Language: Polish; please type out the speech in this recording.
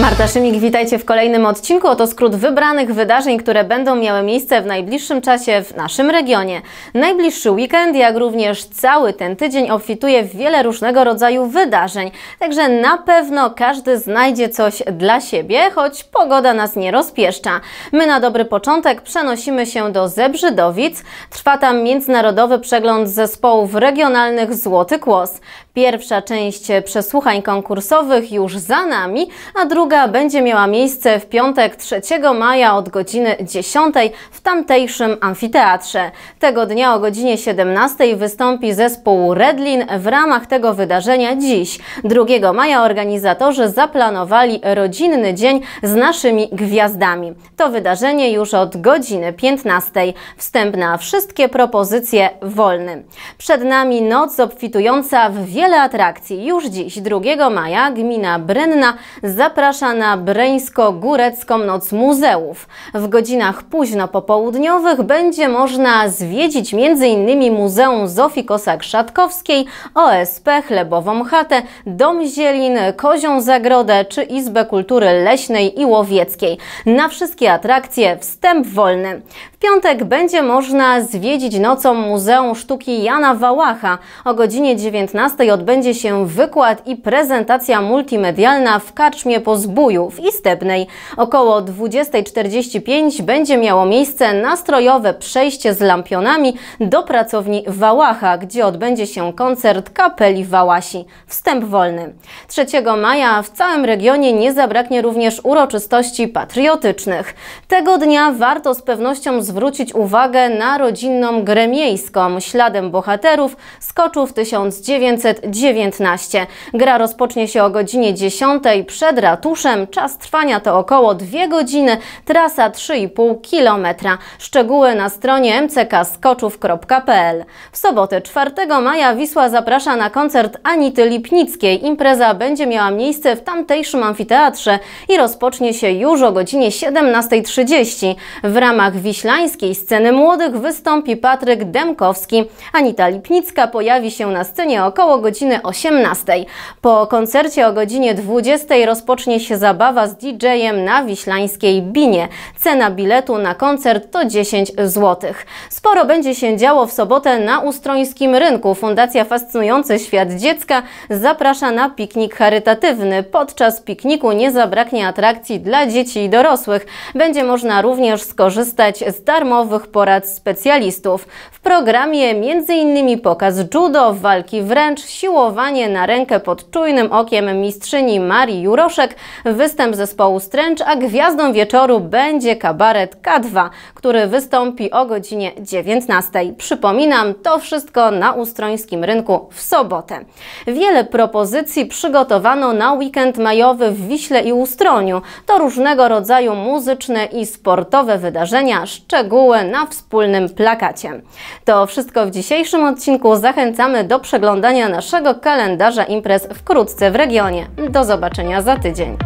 Marta Szymik, witajcie w kolejnym odcinku. Oto skrót wybranych wydarzeń, które będą miały miejsce w najbliższym czasie w naszym regionie. Najbliższy weekend, jak również cały ten tydzień obfituje w wiele różnego rodzaju wydarzeń, także na pewno każdy znajdzie coś dla siebie, choć pogoda nas nie rozpieszcza. My na dobry początek przenosimy się do Zebrzydowic. Trwa tam międzynarodowy przegląd zespołów regionalnych Złoty Kłos. Pierwsza część przesłuchań konkursowych już za nami, a druga będzie miała miejsce w piątek 3 maja od godziny 10 w tamtejszym amfiteatrze. Tego dnia o godzinie 17 wystąpi zespół Redlin w ramach tego wydarzenia dziś. 2 maja organizatorzy zaplanowali rodzinny dzień z naszymi gwiazdami. To wydarzenie już od godziny 15. Wstęp na wszystkie propozycje wolny. Przed nami noc obfitująca w wiele atrakcji. Już dziś 2 maja gmina Brenna zaprasza zaprasza na Breńsko-Górecką Noc Muzeów. W godzinach późno popołudniowych będzie można zwiedzić m.in. Muzeum Zofii Kosak-Szatkowskiej, OSP, Chlebową Chatę, Dom Zielin, Kozią Zagrodę czy Izbę Kultury Leśnej i Łowieckiej. Na wszystkie atrakcje wstęp wolny. W piątek będzie można zwiedzić nocą Muzeum Sztuki Jana Wałacha. O godzinie 19 odbędzie się wykład i prezentacja multimedialna w karczmie poz z Bujów i Stepnej. Około 20.45 będzie miało miejsce nastrojowe przejście z lampionami do pracowni Wałacha, gdzie odbędzie się koncert kapeli Wałasi. Wstęp wolny. 3 maja w całym regionie nie zabraknie również uroczystości patriotycznych. Tego dnia warto z pewnością zwrócić uwagę na rodzinną grę miejską. Śladem bohaterów skoczów 1919. Gra rozpocznie się o godzinie 10 przed ratunkiem ratuszem. Czas trwania to około 2 godziny, trasa 3,5 km. Szczegóły na stronie mckskoczów.pl. W sobotę 4 maja Wisła zaprasza na koncert Anity Lipnickiej. Impreza będzie miała miejsce w tamtejszym amfiteatrze i rozpocznie się już o godzinie 17.30. W ramach wiślańskiej sceny młodych wystąpi Patryk Demkowski. Anita Lipnicka pojawi się na scenie około godziny 18. Po koncercie o godzinie 20 rozpocznie się zabawa z DJ-em na wiślańskiej Binie. Cena biletu na koncert to 10 zł. Sporo będzie się działo w sobotę na ustrońskim rynku. Fundacja Fascynujący Świat Dziecka zaprasza na piknik charytatywny. Podczas pikniku nie zabraknie atrakcji dla dzieci i dorosłych. Będzie można również skorzystać z darmowych porad specjalistów. W programie m.in. pokaz judo, walki wręcz, siłowanie na rękę pod czujnym okiem mistrzyni Marii Juroszek, występ zespołu Stręcz, a gwiazdą wieczoru będzie kabaret K2, który wystąpi o godzinie 19. Przypominam, to wszystko na ustrońskim rynku w sobotę. Wiele propozycji przygotowano na weekend majowy w Wiśle i Ustroniu. To różnego rodzaju muzyczne i sportowe wydarzenia, szczegóły na wspólnym plakacie. To wszystko w dzisiejszym odcinku. Zachęcamy do przeglądania naszego kalendarza imprez wkrótce w regionie. Do zobaczenia za tydzień.